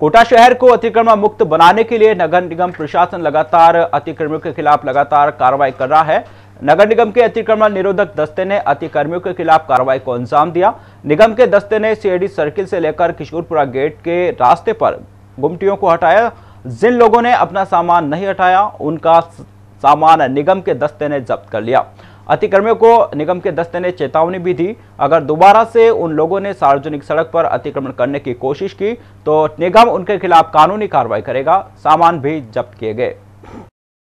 कोटा शहर को अतिक्रमण मुक्त बनाने के लिए नगर निगम प्रशासन लगातार अतिक्रमण के खिलाफ लगातार कार्रवाई कर रहा है नगर निगम के अतिक्रमण निरोधक दस्ते ने अतिक्रमियों के खिलाफ कार्रवाई को अंजाम दिया निगम के दस्ते ने सीएडी सर्किल से लेकर किशोरपुरा गेट के रास्ते पर गुमटियों को हटाया जिन लोगों ने अपना सामान नहीं हटाया उनका सामान निगम के दस्ते ने जब्त कर लिया अतिक्रमियों को निगम के दस्ते ने चेतावनी भी दी अगर दोबारा से उन लोगों ने सार्वजनिक सड़क पर अतिक्रमण करने की कोशिश की तो निगम उनके खिलाफ कानूनी कार्रवाई करेगा सामान भी जब्त किए गए